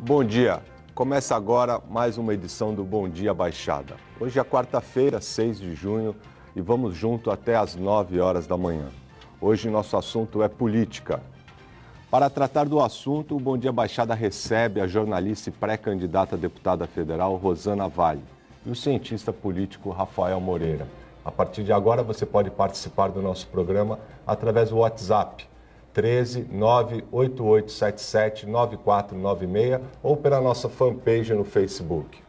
Bom dia. Começa agora mais uma edição do Bom Dia Baixada. Hoje é quarta-feira, 6 de junho, e vamos junto até às 9 horas da manhã. Hoje nosso assunto é política. Para tratar do assunto, o Bom Dia Baixada recebe a jornalista e pré-candidata a deputada federal Rosana Vale e o cientista político Rafael Moreira. A partir de agora, você pode participar do nosso programa através do WhatsApp 13 98877 9496 ou pela nossa fanpage no Facebook.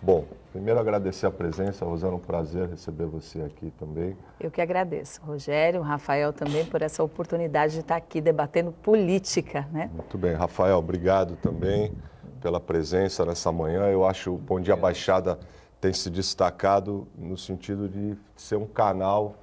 Bom, primeiro agradecer a presença, Rosana, é um prazer receber você aqui também. Eu que agradeço, Rogério, Rafael também, por essa oportunidade de estar aqui debatendo política, né? Muito bem, Rafael, obrigado também pela presença nessa manhã. Eu acho o Bom Dia Baixada tem se destacado no sentido de ser um canal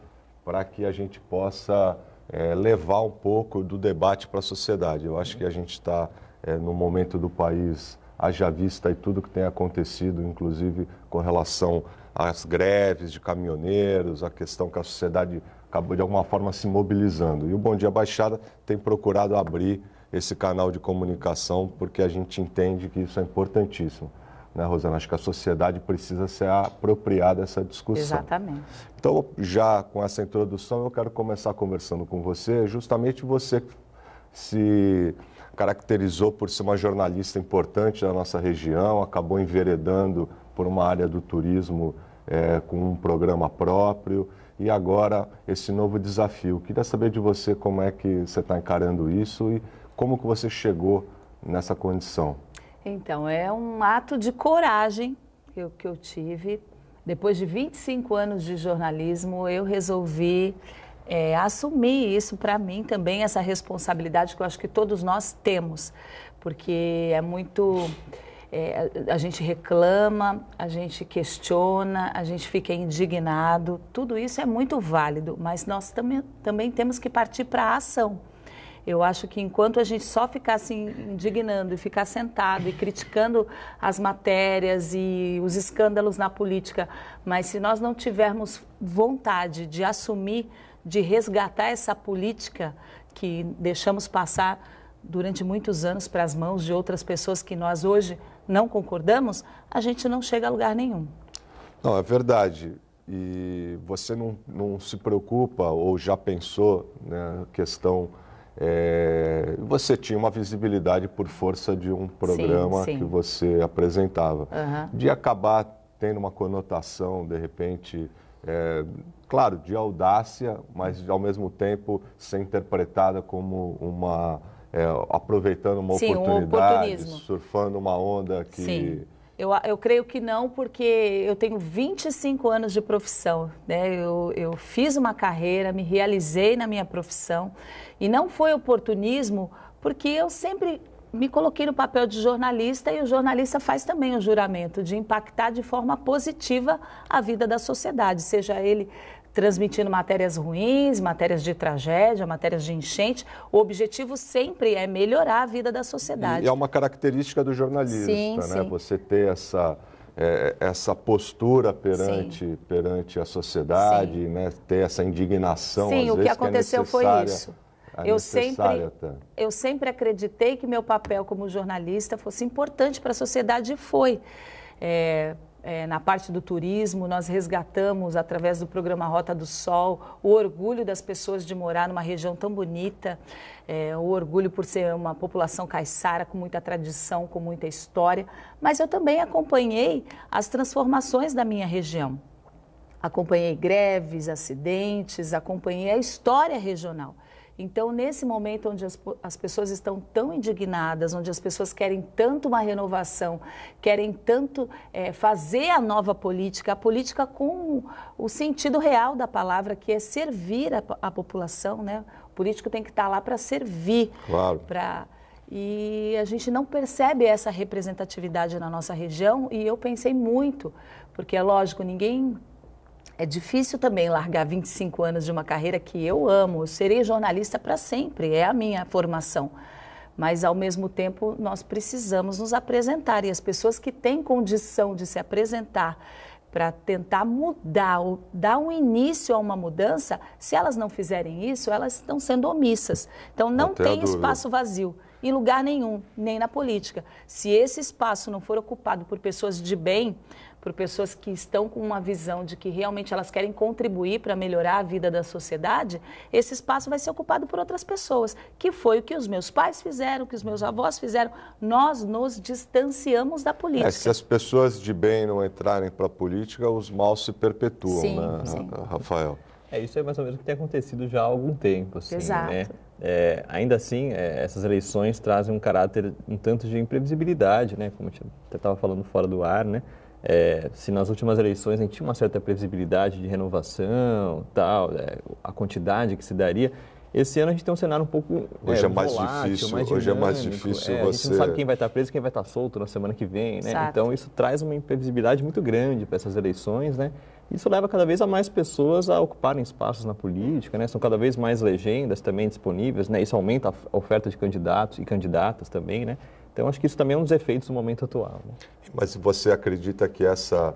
para que a gente possa é, levar um pouco do debate para a sociedade. Eu acho que a gente está é, no momento do país, haja vista e tudo que tem acontecido, inclusive com relação às greves de caminhoneiros, a questão que a sociedade acabou de alguma forma se mobilizando. E o Bom Dia Baixada tem procurado abrir esse canal de comunicação porque a gente entende que isso é importantíssimo né, Rosana? Acho que a sociedade precisa se apropriar dessa discussão. Exatamente. Então, já com essa introdução, eu quero começar conversando com você. Justamente você se caracterizou por ser uma jornalista importante da nossa região, acabou enveredando por uma área do turismo é, com um programa próprio e agora esse novo desafio. Queria saber de você como é que você está encarando isso e como que você chegou nessa condição. Então, é um ato de coragem que eu, que eu tive. Depois de 25 anos de jornalismo, eu resolvi é, assumir isso para mim também, essa responsabilidade que eu acho que todos nós temos, porque é muito. É, a gente reclama, a gente questiona, a gente fica indignado, tudo isso é muito válido, mas nós também, também temos que partir para a ação. Eu acho que enquanto a gente só ficar se indignando e ficar sentado e criticando as matérias e os escândalos na política, mas se nós não tivermos vontade de assumir, de resgatar essa política que deixamos passar durante muitos anos para as mãos de outras pessoas que nós hoje não concordamos, a gente não chega a lugar nenhum. Não, é verdade. E você não, não se preocupa ou já pensou na né, questão é, você tinha uma visibilidade por força de um programa sim, sim. que você apresentava. Uhum. De acabar tendo uma conotação, de repente, é, claro, de audácia, mas ao mesmo tempo ser interpretada como uma. É, aproveitando uma sim, oportunidade, um surfando uma onda que. Eu, eu creio que não, porque eu tenho 25 anos de profissão. Né? Eu, eu fiz uma carreira, me realizei na minha profissão. E não foi oportunismo, porque eu sempre me coloquei no papel de jornalista e o jornalista faz também o juramento de impactar de forma positiva a vida da sociedade, seja ele transmitindo matérias ruins, matérias de tragédia, matérias de enchente. O objetivo sempre é melhorar a vida da sociedade. E é uma característica do jornalista, sim, né? Sim. Você ter essa é, essa postura perante, Sim. perante a sociedade, né? ter essa indignação. Sim, o vezes, que é aconteceu que é foi isso. É eu sempre, eu sempre acreditei que meu papel como jornalista fosse importante para a sociedade e foi. É, é, na parte do turismo, nós resgatamos, através do programa Rota do Sol, o orgulho das pessoas de morar numa região tão bonita, é, o orgulho por ser uma população caiçara com muita tradição, com muita história. Mas eu também acompanhei as transformações da minha região. Acompanhei greves, acidentes, acompanhei a história regional. Então, nesse momento onde as, as, pessoas estão tão indignadas, onde as pessoas querem tanto uma renovação, querem tanto é, fazer a nova política, a política com o sentido real da palavra, que é servir a, a população, né? O político tem que estar tá lá para servir, claro. Pra e a gente não percebe essa representatividade na nossa região e eu pensei muito, porque é lógico, ninguém é difícil também largar 25 anos de uma carreira que eu amo. Eu serei jornalista para sempre, é a minha formação. Mas, ao mesmo tempo, nós precisamos nos apresentar. E as pessoas que têm condição de se apresentar para tentar mudar ou dar um início a uma mudança, se elas não fizerem isso, elas estão sendo omissas. Então, não Até tem espaço vazio em lugar nenhum, nem na política. Se esse espaço não for ocupado por pessoas de bem, por pessoas que estão com uma visão de que realmente elas querem contribuir para melhorar a vida da sociedade, esse espaço vai ser ocupado por outras pessoas, que foi o que os meus pais fizeram, que os meus avós fizeram. Nós nos distanciamos da é, política. É, se as pessoas de bem não entrarem para a política, os maus se perpetuam, sim, né, sim. Rafael? É, isso é mais ou menos o que tem acontecido já há algum tempo. Assim, né? Exato. Né? É, ainda assim, é, essas eleições trazem um caráter um tanto de imprevisibilidade, né? Como até estava falando fora do ar, né? É, se nas últimas eleições a gente tinha uma certa previsibilidade de renovação, tal, é, a quantidade que se daria, esse ano a gente tem um cenário um pouco é, hoje é, é mais volátil, difícil, mais Hoje é mais difícil é, você... A gente não sabe quem vai estar preso, quem vai estar solto na semana que vem, né? Exato. Então isso traz uma imprevisibilidade muito grande para essas eleições, né? Isso leva cada vez a mais pessoas a ocuparem espaços na política, né? São cada vez mais legendas também disponíveis, né? Isso aumenta a oferta de candidatos e candidatas também, né? Então, acho que isso também é um dos efeitos do momento atual. Né? Mas você acredita que essa,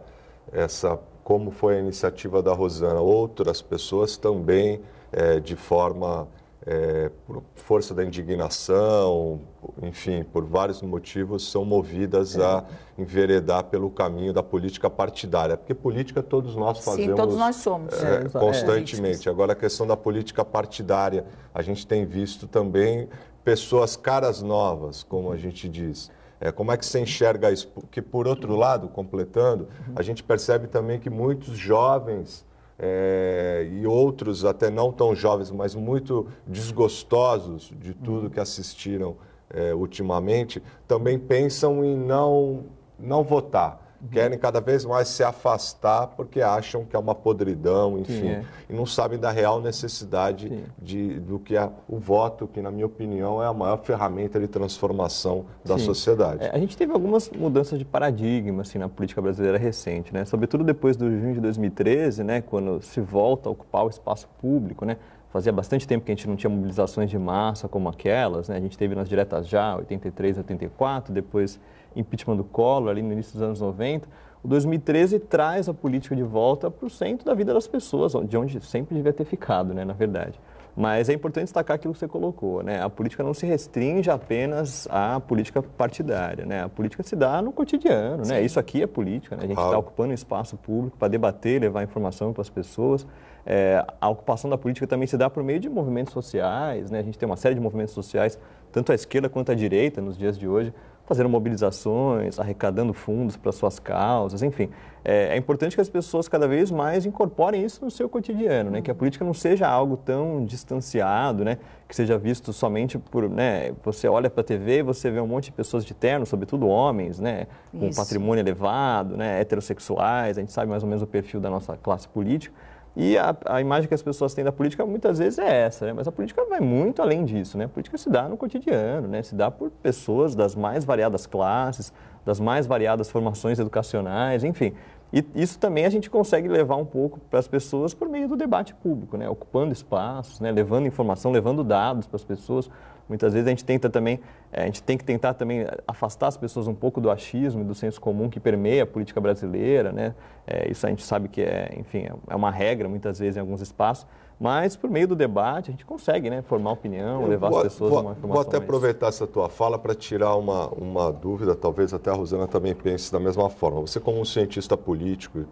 essa, como foi a iniciativa da Rosana, outras pessoas também, é, de forma, é, por força da indignação, enfim, por vários motivos, são movidas é. a enveredar pelo caminho da política partidária? Porque política todos nós fazemos. Sim, todos nós somos. constantemente. Agora, a questão da política partidária, a gente tem visto também pessoas caras novas, como a gente diz. É, como é que você enxerga isso? Porque, por outro lado, completando, a gente percebe também que muitos jovens é, e outros, até não tão jovens, mas muito desgostosos de tudo que assistiram é, ultimamente, também pensam em não, não votar. Uhum. querem cada vez mais se afastar porque acham que é uma podridão, enfim, Sim, é. e não sabem da real necessidade de, do que é o voto, que na minha opinião é a maior ferramenta de transformação da Sim. sociedade. É, a gente teve algumas mudanças de paradigma assim, na política brasileira recente, né? sobretudo depois do junho de 2013, né? quando se volta a ocupar o espaço público, né? Fazia bastante tempo que a gente não tinha mobilizações de massa como aquelas, né? A gente teve nas diretas já, 83, 84, depois impeachment do Collor, ali no início dos anos 90. O 2013 traz a política de volta para o centro da vida das pessoas, de onde sempre devia ter ficado, né, na verdade. Mas é importante destacar aquilo que você colocou, né? A política não se restringe apenas à política partidária, né? A política se dá no cotidiano, né? Sim. né? Isso aqui é política, né? A gente está ocupando um espaço público para debater, levar informação para as pessoas. É, a ocupação da política também se dá por meio de movimentos sociais, né? A gente tem uma série de movimentos sociais, tanto à esquerda quanto à direita, nos dias de hoje, fazendo mobilizações, arrecadando fundos para suas causas, enfim. É, é, importante que as pessoas cada vez mais incorporem isso no seu cotidiano, né? que a política não seja algo tão distanciado, né? que seja visto somente por. Né? Você olha para a TV e você vê um monte de pessoas de terno, sobretudo homens, né? com isso. patrimônio elevado, né? heterossexuais, a gente sabe mais ou menos o perfil da nossa classe política. E a, a, imagem que as pessoas têm da política muitas vezes é essa, né? mas a política vai muito além disso. Né? A política se dá no cotidiano, né? se dá por pessoas das mais variadas classes, das mais variadas formações educacionais, enfim. E isso também a gente consegue levar um pouco para as pessoas por meio do debate público, né? ocupando espaços, né? levando informação, levando dados para as pessoas. Muitas vezes a gente tenta também é, a gente tem que tentar também afastar as pessoas um pouco do achismo e do senso comum que permeia a política brasileira, né? É, isso a gente sabe que é, enfim, é, é uma regra muitas vezes em alguns espaços, mas por meio do debate a gente consegue, né, formar opinião, Eu levar vou, as pessoas vou, a uma informação. Vou até mais. aproveitar essa tua fala para tirar uma, uma dúvida, talvez até a Rosana também pense da mesma forma. Você como um cientista político,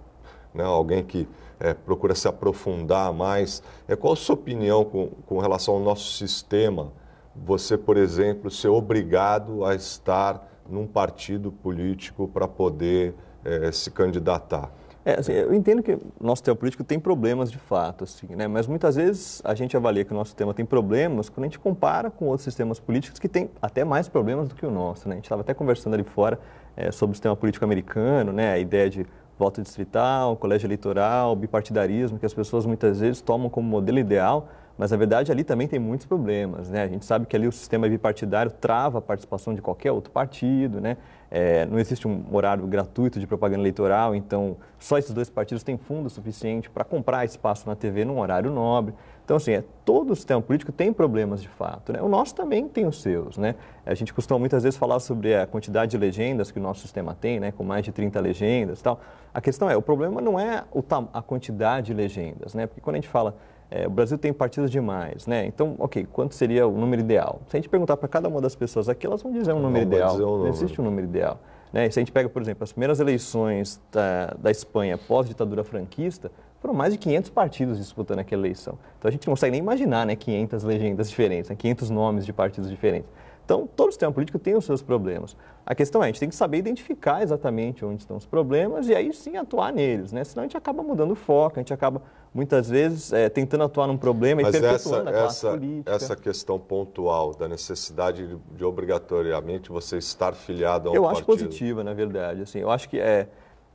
né, alguém que é, procura se aprofundar mais, é, qual a sua opinião com, com relação ao nosso sistema você, por exemplo, ser obrigado a estar num partido político para poder é, se candidatar. É, assim, eu entendo que nosso sistema político tem problemas de fato, assim, né? mas muitas vezes a gente avalia que o nosso sistema tem problemas quando a gente compara com outros sistemas políticos que têm até mais problemas do que o nosso. Né? A gente estava até conversando ali fora é, sobre o sistema político americano, né? a ideia de voto distrital, colégio eleitoral, bipartidarismo, que as pessoas muitas vezes tomam como modelo ideal, mas, a verdade, ali também tem muitos problemas. Né? A gente sabe que ali o sistema bipartidário trava a participação de qualquer outro partido. Né? É, não existe um horário gratuito de propaganda eleitoral, então só esses dois partidos têm fundo suficiente para comprar espaço na TV num horário nobre. Então, assim, é, todo o sistema político tem problemas de fato. Né? O nosso também tem os seus. Né? A gente costuma muitas vezes falar sobre a quantidade de legendas que o nosso sistema tem, né? com mais de 30 legendas e tal. A questão é, o problema não é a quantidade de legendas, né? porque quando a gente fala é, o Brasil tem partidos demais, né? Então, ok, quanto seria o número ideal? Se a gente perguntar para cada uma das pessoas aqui, elas vão dizer um número ideal. Um número. Não existe um número ideal. Né? Se a gente pega, por exemplo, as primeiras eleições da, da Espanha pós-ditadura franquista, foram mais de 500 partidos disputando aquela eleição. Então a gente não consegue nem imaginar né, 500 legendas diferentes, né, 500 nomes de partidos diferentes. Então, todo sistema político tem os seus problemas. A questão é, a gente tem que saber identificar exatamente onde estão os problemas e aí sim atuar neles, né? Senão a gente acaba mudando o foco, a gente acaba muitas vezes é, tentando atuar num problema Mas e perpetuando essa, a classe essa, política. Essa questão pontual da necessidade de, de obrigatoriamente você estar filiado a um eu partido. Eu acho positiva, na verdade. Assim, eu acho que é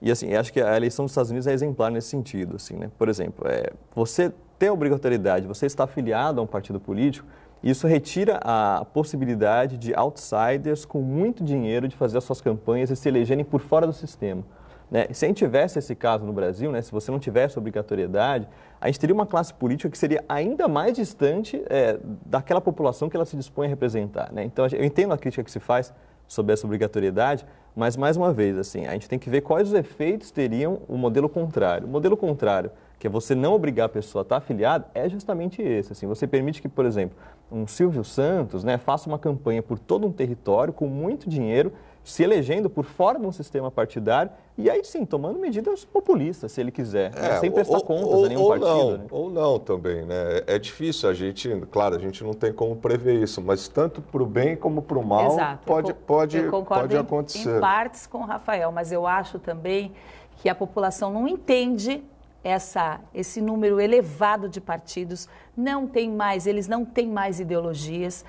e assim, acho que a eleição dos Estados Unidos é exemplar nesse sentido, assim, né? Por exemplo, é, você ter obrigatoriedade, você estar afiliado a um partido político, isso retira a possibilidade de outsiders com muito dinheiro de fazer as suas campanhas e se elegerem por fora do sistema. Né? Se a gente tivesse esse caso no Brasil, né? se você não tivesse obrigatoriedade, a gente teria uma classe política que seria ainda mais distante é, daquela população que ela se dispõe a representar. Né? Então, eu entendo a crítica que se faz sobre essa obrigatoriedade, mas, mais uma vez, assim, a gente tem que ver quais os efeitos teriam o modelo contrário. O modelo contrário, que é você não obrigar a pessoa a estar afiliada, é justamente esse. Assim, você permite que, por exemplo, um Silvio Santos, né, faça uma campanha por todo um território com muito dinheiro, se elegendo por fora de um sistema partidário e aí sim tomando medidas populistas, se ele quiser, né, é, né, sem prestar ou, contas ou, a nenhum ou partido. Não, né? Ou não também, né? É difícil a gente, claro, a gente não tem como prever isso, mas tanto para o bem como para o mal Exato, pode, pode, eu pode acontecer. Em, em partes com o Rafael, mas eu acho também que a população não entende essa, esse número elevado de partidos não tem mais, eles não têm mais ideologias.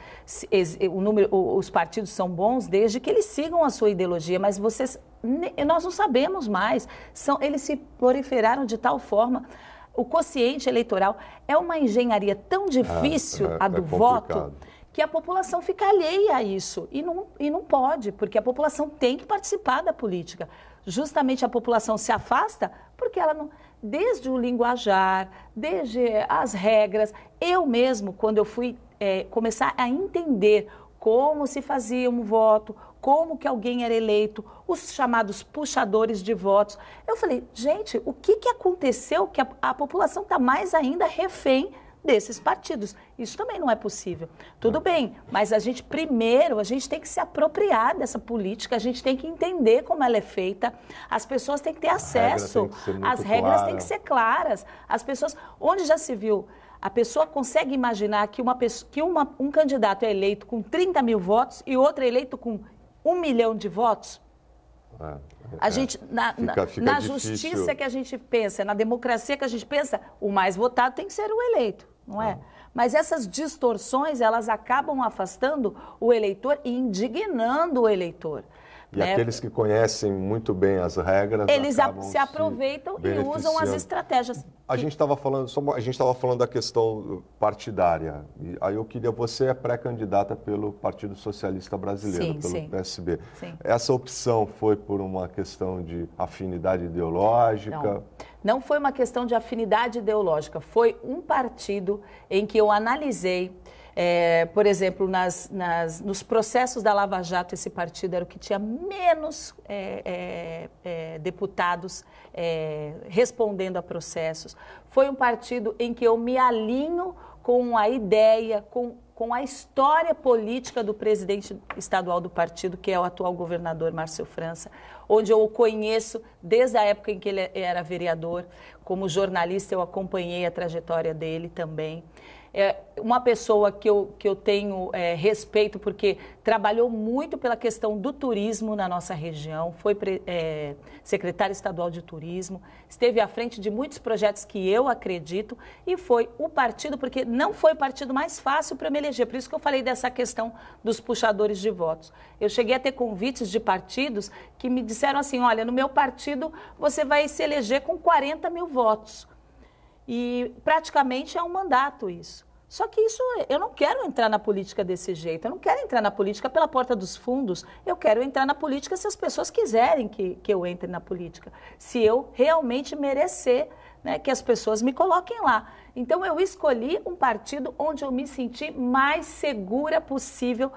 Eh, o número, os partidos são bons desde que eles sigam a sua ideologia, mas vocês, nós não sabemos mais. São, eles se proliferaram de tal forma. O quociente eleitoral é uma engenharia tão é, difícil é, é, a do é voto que a população fica alheia a isso. E não, e não pode, porque a população tem que participar da política. Justamente a população se afasta porque ela não desde o linguajar, desde eh, as regras. Eu mesmo, quando eu fui é, começar a entender como se fazia um voto, como que alguém era eleito, os chamados puxadores de votos. Eu falei, gente, o que, que aconteceu que a, a população está mais ainda refém desses partidos. Isso também não é possível. Tudo bem, mas a gente primeiro, a gente tem que se apropriar dessa política, a gente tem que entender como ela é feita. As pessoas têm que ter acesso, regra as regras clara. têm que ser claras. As pessoas, onde já se viu, a pessoa consegue imaginar que, uma, que uma, um candidato é eleito com 30 mil votos e outro é eleito com um milhão de votos? É, a é. gente, na, fica, fica na justiça que a gente pensa, na democracia que a gente pensa, o mais votado tem que ser o eleito, não é? é. Mas essas distorções, elas acabam afastando o eleitor e indignando o eleitor. Né? E né? aqueles que conhecem muito bem as regras. Eles se aproveitam se e usam as estratégias. A gente estava falando, a gente estava falando da questão partidária. E aí eu queria, você é pré-candidata pelo Partido Socialista Brasileiro, sim, pelo sim. PSB. Sim. Essa opção foi por uma questão de afinidade ideológica? Não. Não foi uma questão de afinidade ideológica, foi um partido em que eu analisei é, por exemplo, nas, nas, nos processos da Lava Jato, esse partido era o que tinha menos é, é, é deputados é, respondendo a processos. Foi um partido em que eu me alinho com a ideia, com, com a história política do presidente estadual do partido, que é o atual governador Márcio França, onde eu o conheço desde a época em que ele era vereador. Como jornalista, eu acompanhei a trajetória dele também é uma pessoa que eu, que eu tenho é, respeito, porque trabalhou muito pela questão do turismo na nossa região, foi pre, é, secretário estadual de turismo, esteve à frente de muitos projetos que eu acredito e foi o partido, porque não foi o partido mais fácil para me eleger, por isso que eu falei dessa questão dos puxadores de votos. Eu cheguei a ter convites de partidos que me disseram assim: olha, no meu partido você vai se eleger com 40 mil votos. E praticamente é um mandato isso. Só que isso, eu não quero entrar na política desse jeito, eu não quero entrar na política pela porta dos fundos, eu quero entrar na política se as pessoas quiserem que, que eu entre na política, se eu realmente merecer né, que as pessoas me coloquem lá. Então eu escolhi um partido onde eu me senti mais segura possível,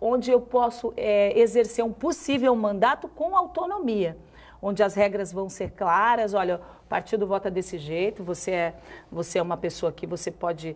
onde eu posso é, exercer um possível mandato com autonomia onde as regras vão ser claras. Olha, o partido vota desse jeito, você é, você é uma pessoa que você pode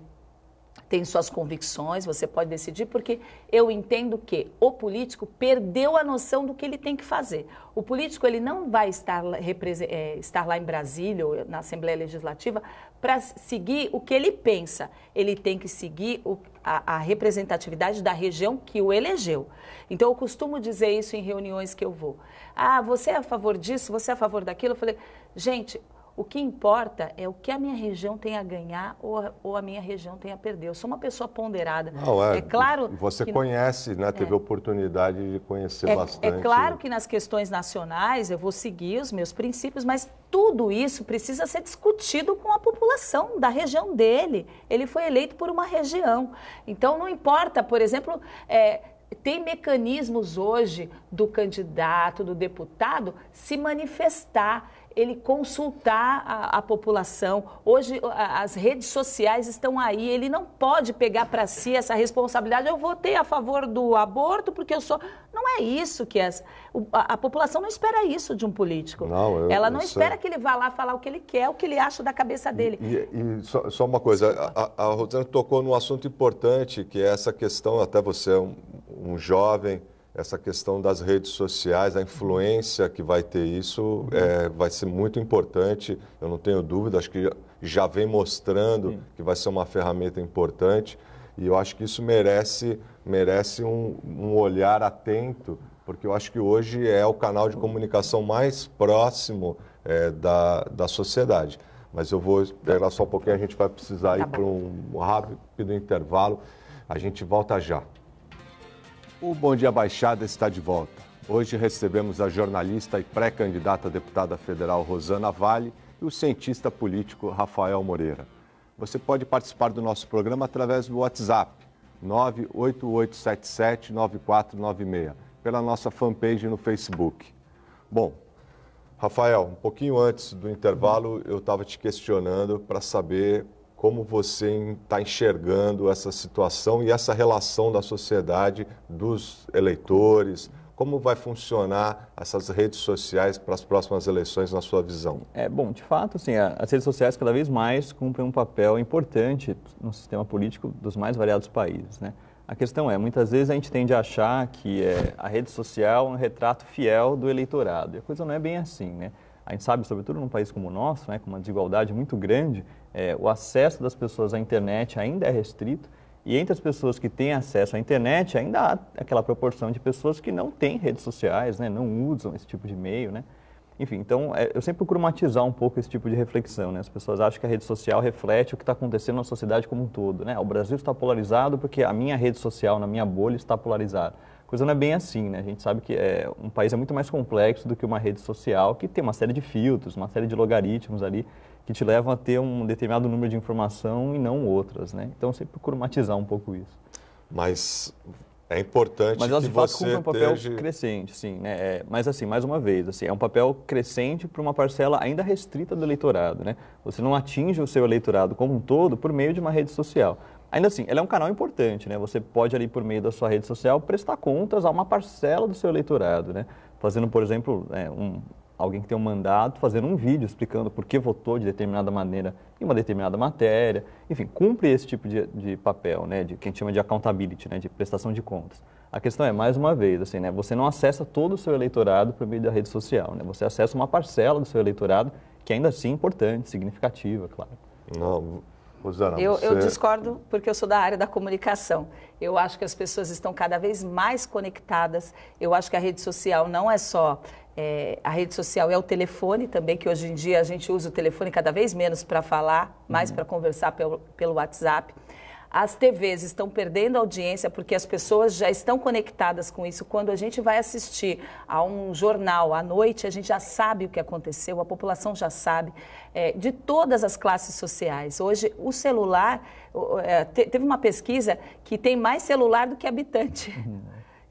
tem suas convicções, você pode decidir, porque eu entendo que o político perdeu a noção do que ele tem que fazer. O político ele não vai estar, é, estar lá em Brasília ou na Assembleia Legislativa para seguir o que ele pensa. Ele tem que seguir o, a, a representatividade da região que o elegeu. Então eu costumo dizer isso em reuniões que eu vou. Ah, você é a favor disso? Você é a favor daquilo? Eu falei, gente, o que importa é o que a minha região tem a ganhar ou, ou a minha região tem a perder. Eu sou uma pessoa ponderada. Não, é, é claro. Você conhece, né? Teve é, oportunidade de conhecer é, é bastante. É claro que nas questões nacionais eu vou seguir os meus princípios, mas tudo isso precisa ser discutido com a população da região dele. Ele foi eleito por uma região. Então não importa, por exemplo. É, tem mecanismos hoje do candidato, do deputado se manifestar ele consultar a, a população. Hoje a, as redes sociais estão aí, ele não pode pegar para si essa responsabilidade. Eu votei a favor do aborto porque eu sou. Não é isso que é. A, a população não espera isso de um político. Não, eu, Ela não espera sei. que ele vá lá falar o que ele quer, o que ele acha da cabeça dele. E, e só, só, uma coisa, a, a Rosana tocou num assunto importante que é essa questão, até você é um, um jovem essa questão das redes sociais, a influência que vai ter isso uhum. é, vai ser muito importante, eu não tenho dúvida, acho que já vem mostrando Sim. que vai ser uma ferramenta importante e eu acho que isso merece, merece um, um olhar atento, porque eu acho que hoje é o canal de comunicação mais próximo é, da, da sociedade. Mas eu vou esperar só um pouquinho, a gente vai precisar tá ir para um rápido intervalo. A gente volta já. O Bom Dia Baixada está de volta. Hoje recebemos a jornalista e pré-candidata a deputada federal Rosana Vale e o cientista político Rafael Moreira. Você pode participar do nosso programa através do WhatsApp 988779496, pela nossa fanpage no Facebook. Bom, Rafael, um pouquinho antes do intervalo eu estava te questionando para saber como você está enxergando essa situação e essa relação da sociedade, dos eleitores, como vai funcionar essas redes sociais para as próximas eleições, na sua visão? É, bom, de fato, assim, as redes sociais cada vez mais cumprem um papel importante no sistema político dos mais variados países, né? A questão é, muitas vezes a gente tende a achar que é, a rede social é um retrato fiel do eleitorado. E a coisa não é bem assim, né? A gente sabe, sobretudo num país como o nosso, né, com uma desigualdade muito grande, é, o acesso das pessoas à internet ainda é restrito e entre as pessoas que têm acesso à internet ainda há aquela proporção de pessoas que não têm redes sociais, né, não usam esse tipo de meio, né? Enfim, então é, eu sempre procuro matizar um pouco esse tipo de reflexão, né? As pessoas acham que a rede social reflete o que está acontecendo na sociedade como um todo, né? O Brasil está polarizado porque a minha rede social, na minha bolha, está polarizada coisa não é bem assim, né? A gente sabe que é, um país é muito mais complexo do que uma rede social, que tem uma série de filtros, uma série de logaritmos ali, que te levam a ter um determinado número de informação e não outras, né? Então, eu sempre procuro matizar um pouco isso. Mas é importante mas que de você um papel esteja... crescente, sim. Né? É, mas assim, mais uma vez, assim, é um papel crescente para uma parcela ainda restrita do eleitorado. Né? Você não atinge o seu eleitorado como um todo por meio de uma rede social. Ainda assim, ela é um canal importante, né? Você pode ali por meio da sua rede social prestar contas a uma parcela do seu eleitorado, né? Fazendo, por exemplo, é, um, alguém que tem um mandato fazendo um vídeo explicando por que votou de determinada maneira em uma determinada matéria. Enfim, cumpre esse tipo de, de papel, né, de que a gente chama de accountability, né, de prestação de contas. A questão é, mais uma vez, assim, né, você não acessa todo o seu eleitorado por meio da rede social, né, você acessa uma parcela do seu eleitorado que ainda assim é importante, significativa, claro. Não, eu, eu discordo porque eu sou da área da comunicação. Eu acho que as pessoas estão cada vez mais conectadas. Eu acho que a rede social não é só é, a rede social é o telefone também, que hoje em dia a gente usa o telefone cada vez menos para falar, mais uhum. para conversar pelo, pelo WhatsApp. As TVs estão perdendo audiência porque as pessoas já estão conectadas com isso. Quando a gente vai assistir a um jornal à noite, a gente já sabe o que aconteceu, a população já sabe, é, de todas as classes sociais. Hoje, o celular. É, teve uma pesquisa que tem mais celular do que habitante. Uhum.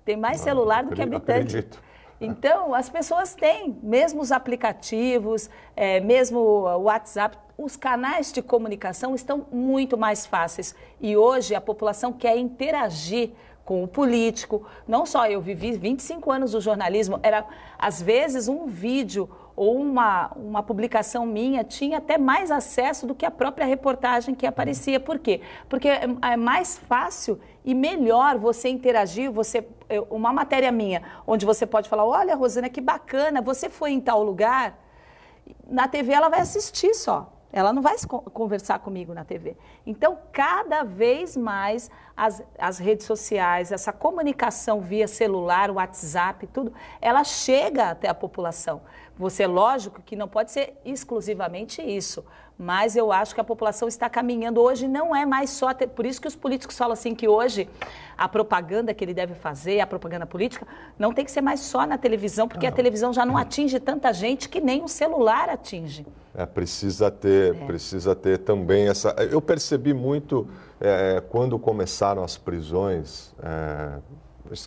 Tem mais ah, celular do que habitante. Acredito. Então, as pessoas têm, mesmo os aplicativos, é, mesmo o WhatsApp, os canais de comunicação estão muito mais fáceis. E hoje a população quer interagir com o político. Não só eu vivi 25 anos do jornalismo, era às vezes um vídeo ou uma, uma publicação minha tinha até mais acesso do que a própria reportagem que aparecia. Por quê? Porque é, é mais fácil e melhor você interagir, você uma matéria minha, onde você pode falar, olha, Rosana, que bacana, você foi em tal lugar. Na TV ela vai assistir só. Ela não vai conversar comigo na TV. Então, cada vez mais as, as redes sociais, essa comunicação via celular, WhatsApp, tudo, ela chega até a população. Você, lógico que não pode ser exclusivamente isso, mas eu acho que a população está caminhando. Hoje não é mais só. Ter... Por isso que os políticos falam assim que hoje a propaganda que ele deve fazer, a propaganda política, não tem que ser mais só na televisão, porque a televisão já não atinge tanta gente que nem o um celular atinge. É, precisa ter, é. precisa ter também essa. Eu percebi muito é, quando começaram as prisões é,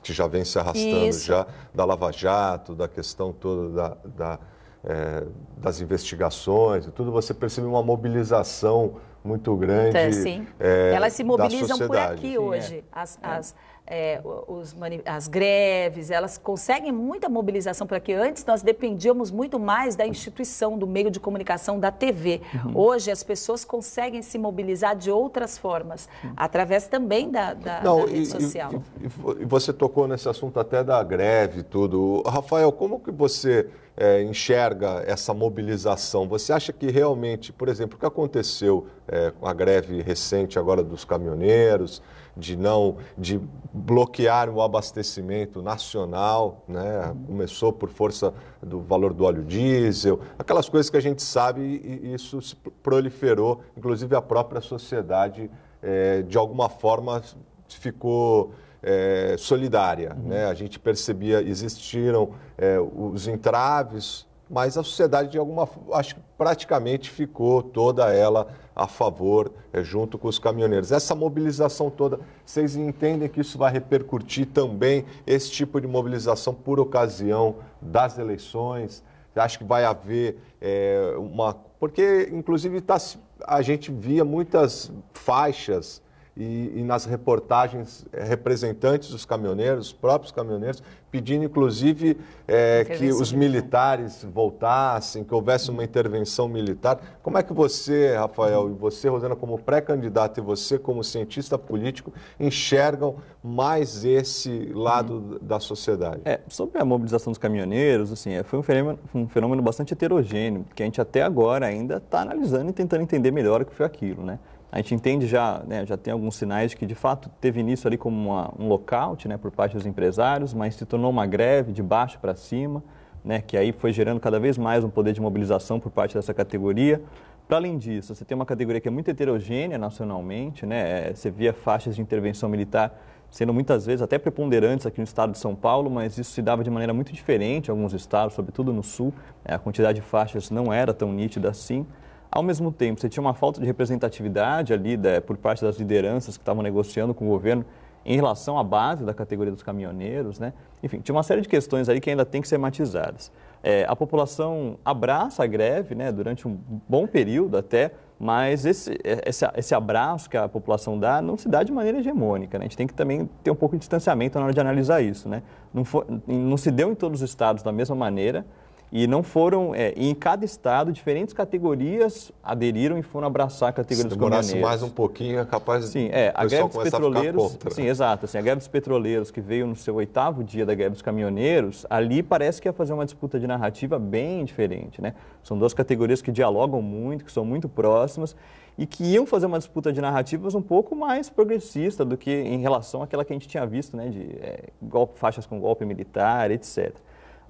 que já vem se arrastando Isso. já, da Lava Jato, da questão toda da, da, é, das investigações e tudo, você percebe uma mobilização muito grande. Então, é sim. É, Elas se mobilizam por aqui é. hoje. As, as é, os, as greves, elas conseguem muita mobilização para que antes nós dependíamos muito mais da instituição, do meio de comunicação, da TV. Uhum. Hoje as pessoas conseguem se mobilizar de outras formas, uhum. através também da, da, Não, da rede e, social. E, e, você tocou nesse assunto até da greve e tudo. Rafael, como que você é, enxerga essa mobilização? Você acha que realmente, por exemplo, o que aconteceu é, com a greve recente agora dos caminhoneiros, de não de bloquear o abastecimento nacional, né? Começou por força do valor do óleo diesel, aquelas coisas que a gente sabe e isso se proliferou, inclusive a própria sociedade é, de alguma forma ficou é, solidária, uhum. né? A gente percebia existiram é, os entraves mas a sociedade de alguma acho que praticamente ficou toda ela a favor é, junto com os caminhoneiros. Essa mobilização toda, vocês entendem que isso vai repercutir também esse tipo de mobilização por ocasião das eleições? Acho que vai haver é, uma porque inclusive tá, a gente via muitas faixas e, e, nas reportagens eh, representantes dos caminhoneiros, os próprios caminhoneiros, pedindo inclusive é, que os militares voltassem, que houvesse uma intervenção militar. Como é que você, Rafael, e você, Rosana, como pré candidato e você como cientista político, enxergam mais esse lado uhum. da sociedade? É, sobre a mobilização dos caminhoneiros, assim, é, foi um fenômeno, um fenômeno bastante heterogêneo, que a gente até agora ainda está analisando e tentando entender melhor o que foi aquilo, né? a gente entende já, né, já tem alguns sinais de que de fato teve início ali como uma, um lockout né, por parte dos empresários, mas se tornou uma greve de baixo para cima, né, que aí foi gerando cada vez mais um poder de mobilização por parte dessa categoria. Para além disso, você tem uma categoria que é muito heterogênea nacionalmente, né, é, você via faixas de intervenção militar sendo muitas vezes até preponderantes aqui no estado de São Paulo, mas isso se dava de maneira muito diferente em alguns estados, sobretudo no sul, é, a quantidade de faixas não era tão nítida assim. Ao mesmo tempo, você tinha uma falta de representatividade ali da, por parte das lideranças que estavam negociando com o governo em relação à base da categoria dos caminhoneiros, né? Enfim, tinha uma série de questões aí que ainda tem que ser matizadas. É, a população abraça a greve, né, durante um bom período até, mas esse, é, esse, esse, abraço que a população dá não se dá de maneira hegemônica. Né? A gente tem que também ter um pouco de distanciamento na hora de analisar isso. Né? Não, for, não se deu em todos os estados da mesma maneira e não foram, é, em cada estado, diferentes categorias aderiram e foram abraçar a categoria Se dos caminhoneiros. Se mais um pouquinho, é capaz sim, é, a guerra dos petroleiros, a Sim, exato. Assim, a greve dos petroleiros, que veio no seu oitavo dia da greve dos caminhoneiros, ali parece que ia fazer uma disputa de narrativa bem diferente. Né? São duas categorias que dialogam muito, que são muito próximas e que iam fazer uma disputa de narrativas um pouco mais progressista do que em relação àquela que a gente tinha visto, né, de é, golpe, faixas com golpe militar, etc.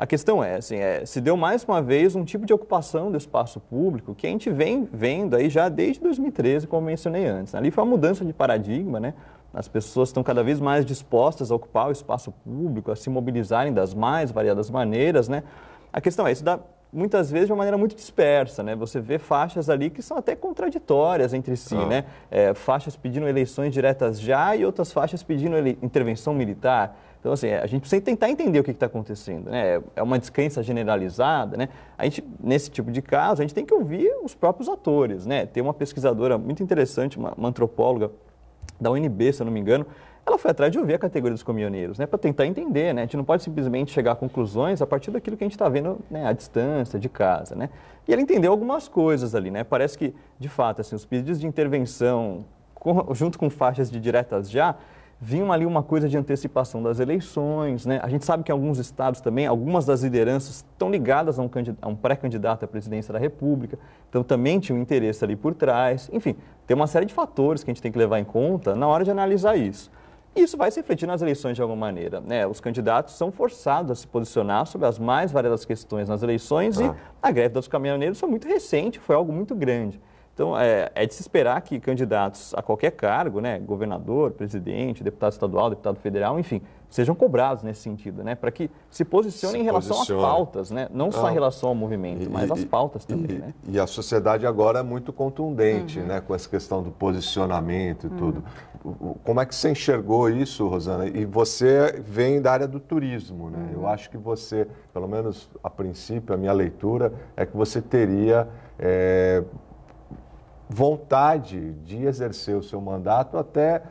A questão é, assim, é, se deu mais uma vez um tipo de ocupação do espaço público que a gente vem vendo aí já desde 2013, como mencionei antes. Ali foi uma mudança de paradigma, né? As pessoas estão cada vez mais dispostas a ocupar o espaço público, a se mobilizarem das mais variadas maneiras, né? A questão é, isso dá muitas vezes de uma maneira muito dispersa, né? Você vê faixas ali que são até contraditórias entre si, ah. né? É, faixas pedindo eleições diretas já e outras faixas pedindo intervenção militar. Então, assim, a gente precisa tentar entender o que está acontecendo, né? É uma descrença generalizada, né? A gente, nesse tipo de caso, a gente tem que ouvir os próprios atores, né? Tem uma pesquisadora muito interessante, uma, uma antropóloga da UNB, se eu não me engano, ela foi atrás de ouvir a categoria dos caminhoneiros, né, para tentar entender, né? A gente não pode simplesmente chegar a conclusões a partir daquilo que a gente está vendo, né, à distância, de casa, né? E ela entendeu algumas coisas ali, né? Parece que, de fato, assim, os pedidos de intervenção com, junto com faixas de diretas já vinham ali uma coisa de antecipação das eleições, né? A gente sabe que alguns estados também, algumas das lideranças estão ligadas a um, um pré-candidato à presidência da República, então também tinha um interesse ali por trás. Enfim, tem uma série de fatores que a gente tem que levar em conta na hora de analisar isso. Isso vai se refletir nas eleições de alguma maneira. Né? Os candidatos são forçados a se posicionar sobre as mais variadas questões nas eleições ah. e a greve dos caminhoneiros foi muito recente, foi algo muito grande. Então, é, é, de se esperar que candidatos a qualquer cargo, né, governador, presidente, deputado estadual, deputado federal, enfim, sejam cobrados nesse sentido, né, para que se posicionem em relação às pautas, né, não, só ah. em relação ao movimento, e, mas às pautas também. E, né? e a sociedade agora é muito contundente uhum. né, com essa questão do posicionamento e uhum. tudo. Como é que você enxergou isso, Rosana? E você vem da área do turismo, né? Uhum. Eu acho que você, pelo menos a princípio, a minha leitura é que você teria. É, vontade de exercer o seu mandato até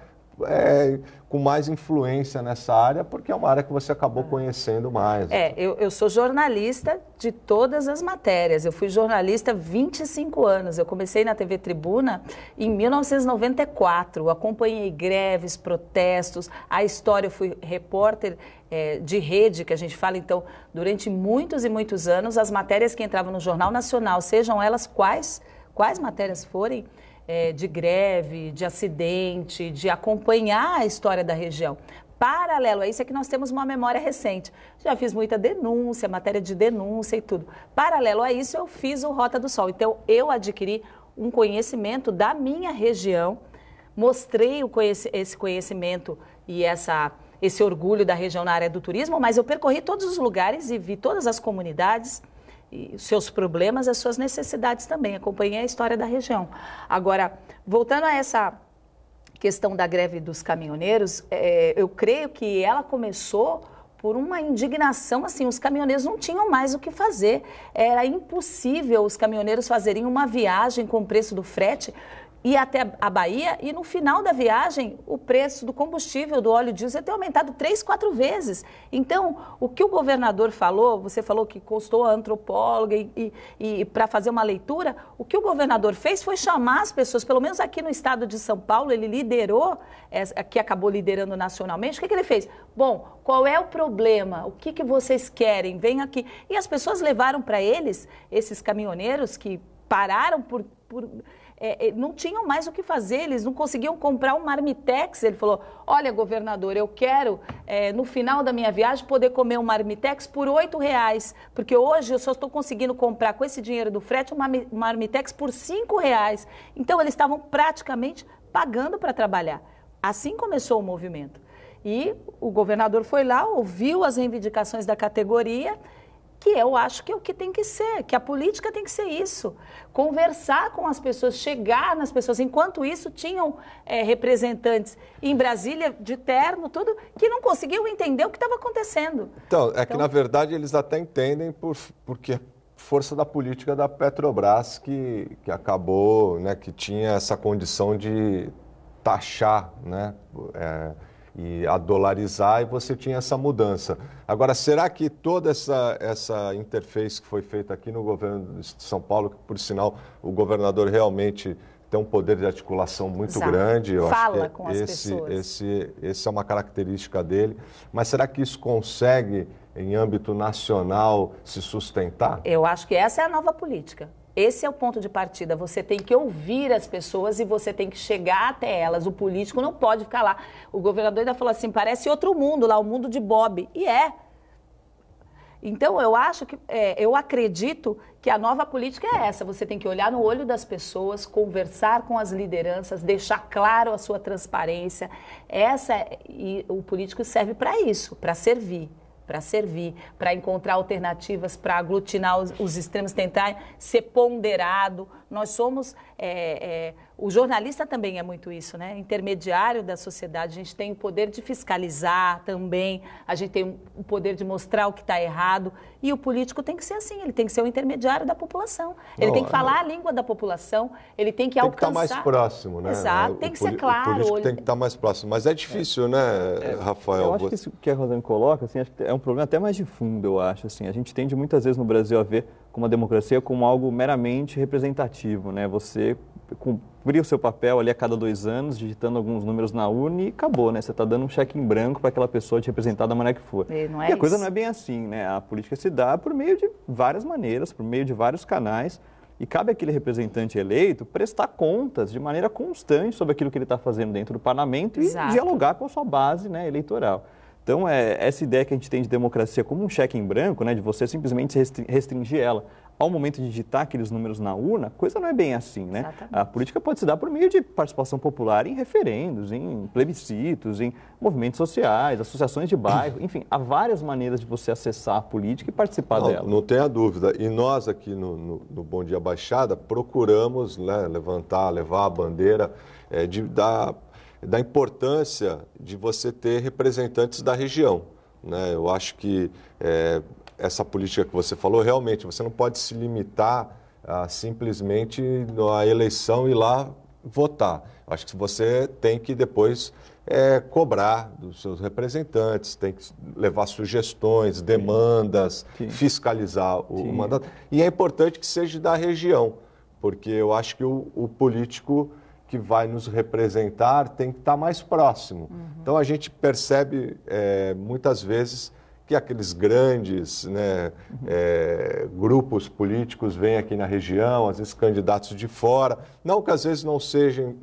é, com mais influência nessa área, porque é uma área que você acabou ah. conhecendo mais. É, eu, eu, sou jornalista de todas as matérias. Eu fui jornalista 25 anos. Eu comecei na TV Tribuna em 1994. Eu acompanhei greves, protestos, a história. Eu fui repórter é, de rede, que a gente fala, então, durante muitos e muitos anos, as matérias que entravam no Jornal Nacional, sejam elas quais quais matérias forem, é, de greve, de acidente, de acompanhar a história da região. Paralelo a isso é que nós temos uma memória recente. Já fiz muita denúncia, matéria de denúncia e tudo. Paralelo a isso, eu fiz o Rota do Sol. Então, eu adquiri um conhecimento da minha região, mostrei conhec esse conhecimento e essa, esse orgulho da região na área do turismo, mas eu percorri todos os lugares e vi todas as comunidades os seus problemas, as suas necessidades também. Acompanhei a história da região. Agora, voltando a essa questão da greve dos caminhoneiros, é, eu creio que ela começou por uma indignação, assim, os caminhoneiros não tinham mais o que fazer. Era impossível os caminhoneiros fazerem uma viagem com o preço do frete ir até a Bahia e no final da viagem o preço do combustível, do óleo diesel tem aumentado três, quatro vezes. Então, o que o governador falou, você falou que custou a antropóloga e, e, e para fazer uma leitura, o que o governador fez foi chamar as pessoas, pelo menos aqui no estado de São Paulo, ele liderou, é, que acabou liderando nacionalmente, o que, que ele fez? Bom, qual é o problema? O que, que vocês querem? Vem aqui. E as pessoas levaram para eles, esses caminhoneiros que pararam por, por é, é, não tinham mais o que fazer, eles não conseguiam comprar um marmitex. Ele falou: Olha, governador, eu quero, é, no final da minha viagem, poder comer um marmitex por R$ reais, porque hoje eu só estou conseguindo comprar com esse dinheiro do frete um marmitex por R$ reais. Então, eles estavam praticamente pagando para trabalhar. Assim começou o movimento. E o governador foi lá, ouviu as reivindicações da categoria que eu acho que é o que tem que ser, que a política tem que ser isso. Conversar com as pessoas, chegar nas pessoas. Enquanto isso, tinham é, representantes em Brasília, de terno, tudo, que não conseguiam entender o que estava acontecendo. Então, é então... que na verdade eles até entendem por, porque é força da política da Petrobras que, que acabou, né, que tinha essa condição de taxar, né? É e a dolarizar e você tinha essa mudança. Agora, será que toda essa, essa interface que foi feita aqui no governo de São Paulo, que por sinal o governador realmente tem um poder de articulação muito Exato. grande, eu Fala acho que é esse, esse, esse é uma característica dele, mas será que isso consegue em âmbito nacional se sustentar? Eu acho que essa é a nova política. Esse é o ponto de partida. Você tem que ouvir as pessoas e você tem que chegar até elas. O político não pode ficar lá. O governador ainda falou assim: parece outro mundo lá, o mundo de Bob. E é. Então eu acho que é, eu acredito que a nova política é essa. Você tem que olhar no olho das pessoas, conversar com as lideranças, deixar claro a sua transparência. Essa e o político serve para isso, para servir para servir, para encontrar alternativas, para aglutinar os, os extremos, tentar ser ponderado nós somos. É, é, o jornalista também é muito isso, né? Intermediário da sociedade. A gente tem o poder de fiscalizar também, a gente tem o poder de mostrar o que está errado. E o político tem que ser assim, ele tem que ser o intermediário da população. Ele não, tem que é falar não. a língua da população, ele tem que tem tá alcançar. Tem que estar mais próximo, né? Exato, o tem que ser claro. O político ele... tem que estar mais próximo. Mas é difícil, né, é. né, Rafael? Eu acho você... que isso que a Rosane coloca, assim, é um problema até mais de fundo, eu acho. Assim. A gente tende muitas vezes no Brasil a ver com uma democracia como algo meramente representativo, né? Você cumprir o seu papel ali a cada dois anos, digitando alguns números na urna e acabou, né? Você está dando um cheque em branco para aquela pessoa te representar da maneira que for. E, é e a isso. coisa não é bem assim, né? A política se dá por meio de várias maneiras, por meio de vários canais, e cabe àquele representante eleito prestar contas de maneira constante sobre aquilo que ele está fazendo dentro do parlamento Exato. e dialogar com a sua base né, eleitoral. Então, é, essa ideia que a gente tem de democracia como um cheque em branco, né, de você simplesmente restringir ela ao momento de digitar aqueles números na urna, coisa não é bem assim, né? Exatamente. A política pode se dar por meio de participação popular em referendos, em plebiscitos, em movimentos sociais, associações de bairro, enfim, há várias maneiras de você acessar a política e participar não, dela. Não tenha dúvida. E nós aqui no, no, no Bom Dia Baixada procuramos né, levantar, levar a bandeira é, de, dar da importância de você ter representantes da região. Né? Eu acho que é, essa política que você falou, realmente, você não pode se limitar a simplesmente à eleição e lá votar. Eu acho que você tem que depois é, cobrar dos seus representantes, tem que levar sugestões, demandas, Sim. fiscalizar o, Sim. mandato. E é importante que seja da região, porque eu acho que o, o político que vai nos representar tem que estar tá mais próximo. Uhum. Então a gente percebe é, muitas vezes que aqueles grandes né, uhum. é, grupos políticos vêm aqui na região, às vezes candidatos de fora, não que às vezes não sejam,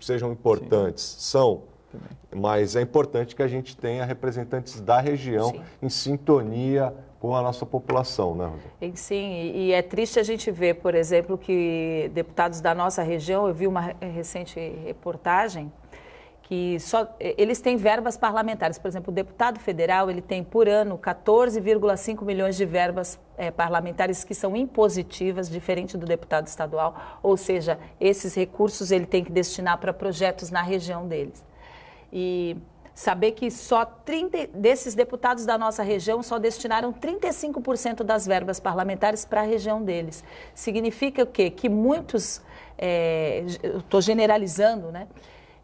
sejam importantes, Sim. são, Também. mas é importante que a gente tenha representantes da região Sim. em sintonia com a nossa população, né, Rosana? Sim, e é triste a gente ver, por exemplo, que deputados da nossa região, eu vi uma eh, recente reportagem, que só eh, eles têm verbas parlamentares. Por exemplo, o deputado federal ele tem por ano 14,5 milhões de verbas é, parlamentares que são impositivas, diferente do deputado estadual. Ou seja, esses recursos ele tem que destinar para projetos na região deles. E saber que só 30 desses deputados da nossa região só destinaram 35% das verbas parlamentares para a região deles. Significa o quê? Que muitos, é, estou generalizando, né?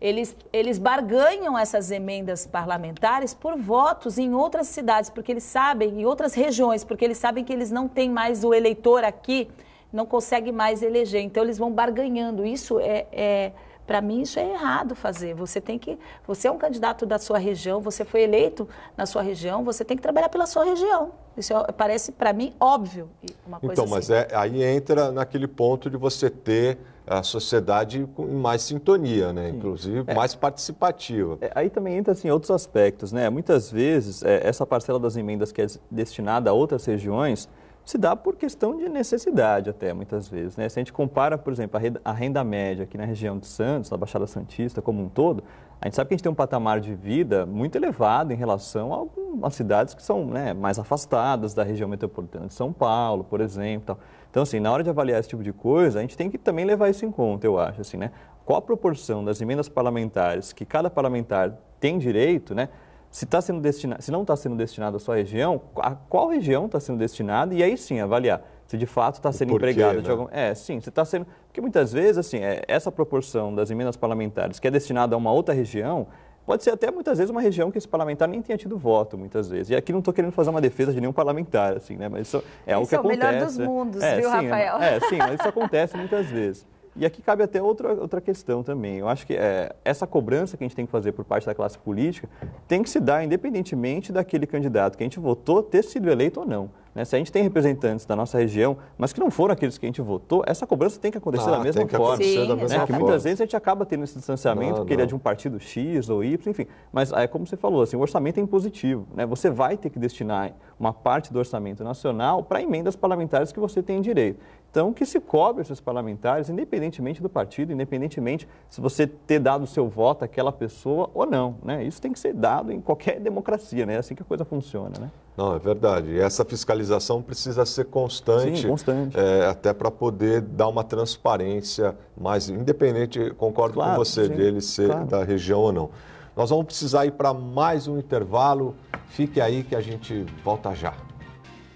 Eles, eles barganham essas emendas parlamentares por votos em outras cidades, porque eles sabem, em outras regiões, porque eles sabem que eles não têm mais o eleitor aqui, não consegue mais eleger. Então, eles vão barganhando. Isso é, é para mim isso é errado fazer. Você tem que, você é um candidato da sua região, você foi eleito na sua região, você tem que trabalhar pela sua região. Isso é, parece para mim óbvio, uma coisa Então, assim. mas é, aí entra naquele ponto de você ter a sociedade com mais sintonia, né? Sim. inclusive é. mais participativa. É, aí também entra assim, outros aspectos. Né? Muitas vezes, é, essa parcela das emendas que é destinada a outras regiões, se dá por questão de necessidade até, muitas vezes. Né? Se a gente compara, por exemplo, a renda média aqui na região de Santos, na Baixada Santista como um todo, a gente sabe que a gente tem um patamar de vida muito elevado em relação a algumas cidades que são né, mais afastadas da região metropolitana de São Paulo, por exemplo. Tal. Então, assim, na hora de avaliar esse tipo de coisa, a gente tem que também levar isso em conta, eu acho. Assim, né? Qual a proporção das emendas parlamentares que cada parlamentar tem direito, né? se, tá sendo destinado, se não está sendo destinado à sua região, a qual região está sendo destinado e aí sim avaliar se de fato está sendo empregado né? de algum... É, sim, se está sendo... Porque muitas vezes, assim, é, essa proporção das emendas parlamentares que é destinada a uma outra região, pode ser até muitas vezes uma região que esse parlamentar nem tenha tido voto, muitas vezes. E aqui não estou querendo fazer uma defesa de nenhum parlamentar, assim, né? Mas isso é o que acontece. é o melhor dos mundos, é, viu, sim, é, Rafael? É, é, sim, mas isso acontece muitas vezes. E aqui cabe até outra, outra questão também. Eu acho que é, essa cobrança que a gente tem que fazer por parte da classe política tem que se dar independentemente daquele candidato que a gente votou ter sido eleito ou não. Né? Se a gente tem representantes da nossa região, mas que não foram aqueles que a gente votou, essa cobrança tem que acontecer ah, da mesma tem que forma. Sim, da né? mesma né? Que muitas vezes a gente acaba tendo esse distanciamento, não, porque não. ele é de um partido X ou Y, enfim. Mas é como você falou, assim, o orçamento é impositivo. Né? Você vai ter que destinar uma parte do orçamento nacional para emendas parlamentares que você tem direito. Então, que se cobre esses parlamentares, independentemente do partido, independentemente se você ter dado o seu voto àquela pessoa ou não. Né? Isso tem que ser dado em qualquer democracia, né? é assim que a coisa funciona. Né? Não, é verdade. E essa fiscalização precisa ser constante, Sim, constante. É, até para poder dar uma transparência mais independente, concordo claro, com você, sim, dele ser claro. da região ou não. Nós vamos precisar ir para mais um intervalo. Fique aí que a gente volta já.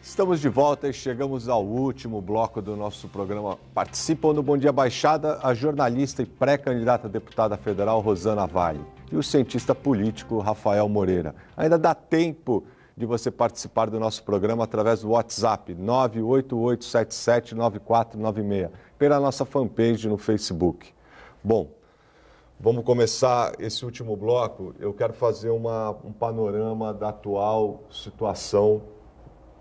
Estamos de volta e chegamos ao último bloco do nosso programa. Participam do Bom Dia Baixada a jornalista e pré-candidata a deputada federal Rosana Vale e o cientista político Rafael Moreira. Ainda dá tempo de você participar do nosso programa através do WhatsApp 988779496, pela nossa fanpage no Facebook. Bom, vamos começar esse último bloco. Eu quero fazer uma, um panorama da atual situação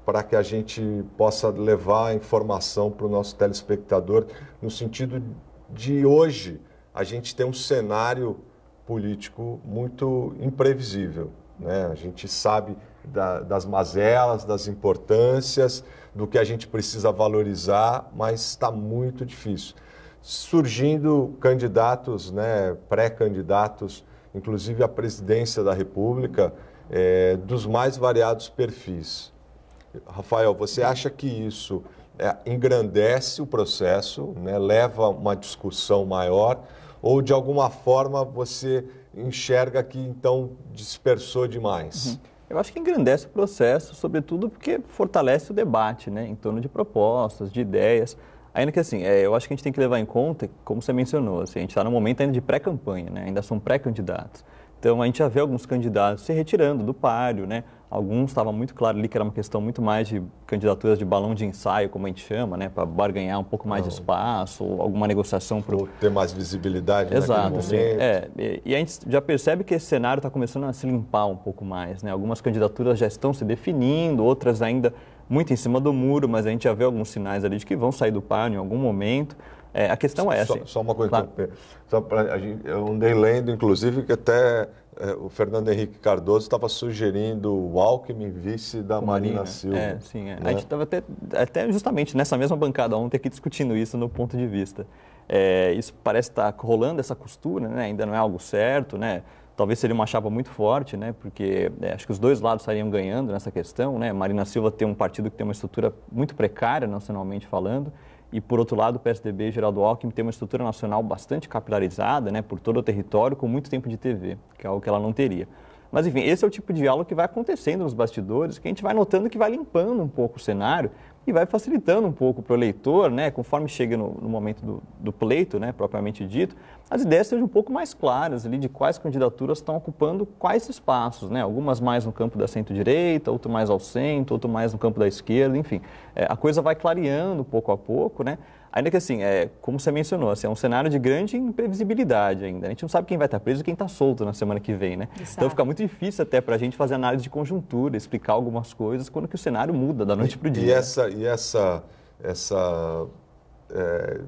para que a gente possa levar a informação para o nosso telespectador, no sentido de hoje a gente tem um cenário político muito imprevisível. Né? A gente sabe da, das mazelas, das importâncias, do que a gente precisa valorizar, mas está muito difícil. Surgindo candidatos, né, pré-candidatos, inclusive à presidência da República, é, dos mais variados perfis. Rafael, você acha que isso é, engrandece o processo, né, leva uma discussão maior, ou de alguma forma você enxerga que então dispersou demais? Uhum. Eu acho que engrandece o processo, sobretudo porque fortalece o debate né, em torno de propostas, de ideias. Ainda que assim, é, eu acho que a gente tem que levar em conta, como você mencionou, assim, a gente está no momento ainda de pré-campanha, né, ainda são pré-candidatos. Então a gente já vê alguns candidatos se retirando do páreo, né? Alguns estava muito claro ali que era uma questão muito mais de candidaturas de balão de ensaio, como a gente chama, né? Para barganhar um pouco mais Não. de espaço, alguma negociação para ter mais visibilidade. Exato, sim. É, e a gente já percebe que esse cenário está começando a se limpar um pouco mais, né? Algumas candidaturas já estão se definindo, outras ainda muito em cima do muro, mas a gente já vê alguns sinais ali de que vão sair do páreo em algum momento. É, a questão é essa. Assim, só, só, uma coisa, claro. só pra, a gente, eu andei lendo, inclusive, que até é, o Fernando Henrique Cardoso estava sugerindo o Alckmin vice da Marina, Marina Silva. É, sim, é. Né? A gente estava até, até justamente nessa mesma bancada ontem aqui discutindo isso no ponto de vista. É, isso parece estar tá rolando essa costura, né? ainda não é algo certo, né? talvez seria uma chapa muito forte, né? Porque é, acho que os dois lados estariam ganhando nessa questão, né? Marina Silva tem um partido que tem uma estrutura muito precária nacionalmente falando e, por outro lado, o PSDB Geraldo Alckmin tem uma estrutura nacional bastante capilarizada, né, por todo o território, com muito tempo de TV, que é algo que ela não teria. Mas, enfim, esse é o tipo de diálogo que vai acontecendo nos bastidores, que a gente vai notando que vai limpando um pouco o cenário, e vai facilitando um pouco para o eleitor, né, conforme chega no, no momento do, do, pleito, né, propriamente dito, as ideias sejam um pouco mais claras ali de quais candidaturas estão ocupando quais espaços, né, algumas mais no campo da centro-direita, outro mais ao centro, outro mais no campo da esquerda, enfim, é, a coisa vai clareando pouco a pouco, né, Ainda que assim, é, como você mencionou, assim, é um cenário de grande imprevisibilidade ainda. A gente não sabe quem vai estar preso e quem está solto na semana que vem, né? Então Exato. Então fica muito difícil até para a gente fazer análise de conjuntura, explicar algumas coisas quando que o cenário muda da noite para o dia. E essa, e essa, essa é,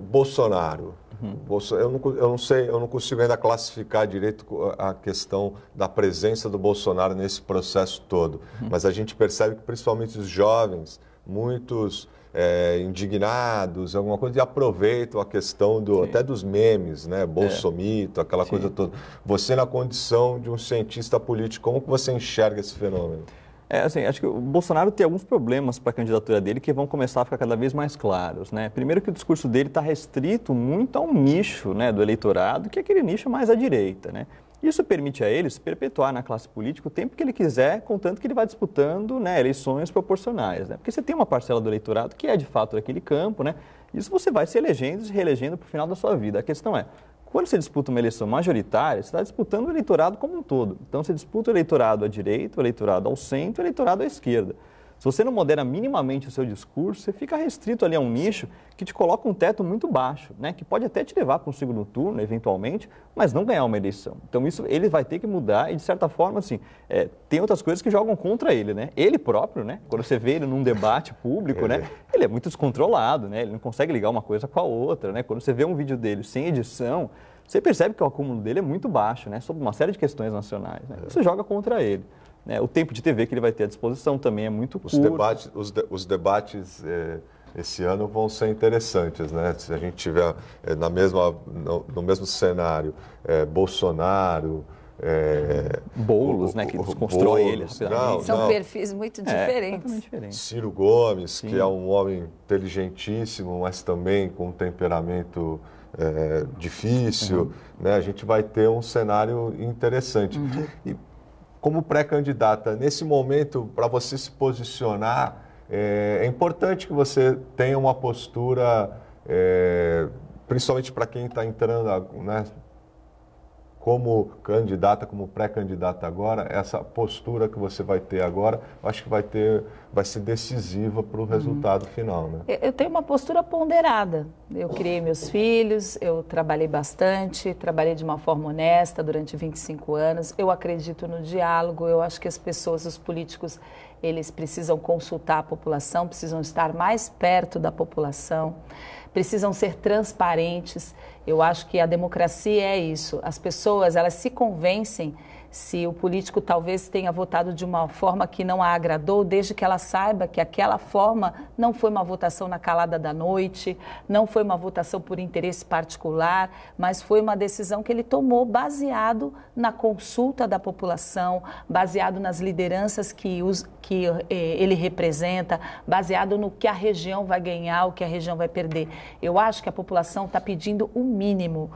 Bolsonaro, uhum. eu não, eu, não, sei, eu não consigo ainda classificar direito a questão da presença do Bolsonaro nesse processo todo, uhum. mas a gente percebe que principalmente os jovens, muitos é, indignados, alguma coisa, e aproveitam a questão do, até dos memes, né? É. Bolsomito, é. aquela Sim. coisa toda. Você, na condição de um cientista político, como que você enxerga esse fenômeno? É, assim, acho que o Bolsonaro tem alguns problemas para a candidatura dele que vão começar a ficar cada vez mais claros, né? Primeiro que o discurso dele está restrito muito a um nicho, né, do eleitorado, que é aquele nicho mais à direita, né? Isso permite a ele se perpetuar na classe política o tempo que ele quiser, contanto que ele vá disputando né, eleições proporcionais. Né? Porque você tem uma parcela do eleitorado que é de fato daquele campo, né? isso você vai se elegendo e se reelegendo para o final da sua vida. A questão é, quando você disputa uma eleição majoritária, você está disputando o eleitorado como um todo. Então você disputa o eleitorado à direita, o eleitorado ao centro, o eleitorado à esquerda. Se você não modera minimamente o seu discurso, você fica restrito ali a um nicho que te coloca um teto muito baixo, né? que pode até te levar para um segundo turno, eventualmente, mas não ganhar uma eleição. Então, isso ele vai ter que mudar e, de certa forma, assim, é, tem outras coisas que jogam contra ele. Né? Ele próprio, né? quando você vê ele num debate público, né? É. ele é muito descontrolado, né? ele não consegue ligar uma coisa com a outra. Né? Quando você vê um vídeo dele sem edição, você percebe que o acúmulo dele é muito baixo, né? sobre uma série de questões nacionais. Né? Você é. joga contra ele. Né? O tempo de TV que ele vai ter à disposição também é muito os curto. Debates, os, de, os debates é, esse ano vão ser interessantes, né? Se a gente tiver é, na mesma, no, no mesmo cenário, é, Bolsonaro, é... Boulos, o, né, que desconstrói ele Não, São não. perfis muito é, diferentes. É, Ciro Gomes, Sim. que é um homem inteligentíssimo, mas também com um temperamento é, difícil. Uhum. Né, a gente vai ter um cenário interessante. Uhum. E como pré-candidata, nesse momento, para você se posicionar, é, é, importante que você tenha uma postura, é, principalmente para quem está entrando, né, como candidata, como pré-candidata agora, essa postura que você vai ter agora, acho que vai ter, vai ser decisiva para o resultado uhum. final, né? Eu tenho uma postura ponderada. Eu criei meus filhos, eu trabalhei bastante, trabalhei de uma forma honesta durante 25 anos. Eu acredito no diálogo. Eu acho que as pessoas, os políticos, eles precisam consultar a população, precisam estar mais perto da população, precisam ser transparentes. Eu acho que a democracia é isso. As pessoas elas se convencem se o político talvez tenha votado de uma forma que não a agradou, desde que ela saiba que aquela forma não foi uma votação na calada da noite, não foi uma votação por interesse particular, mas foi uma decisão que ele tomou baseado na consulta da população, baseado nas lideranças que, os, que eh, ele representa, baseado no que a região vai ganhar, o que a região vai perder. Eu acho que a população está pedindo o mínimo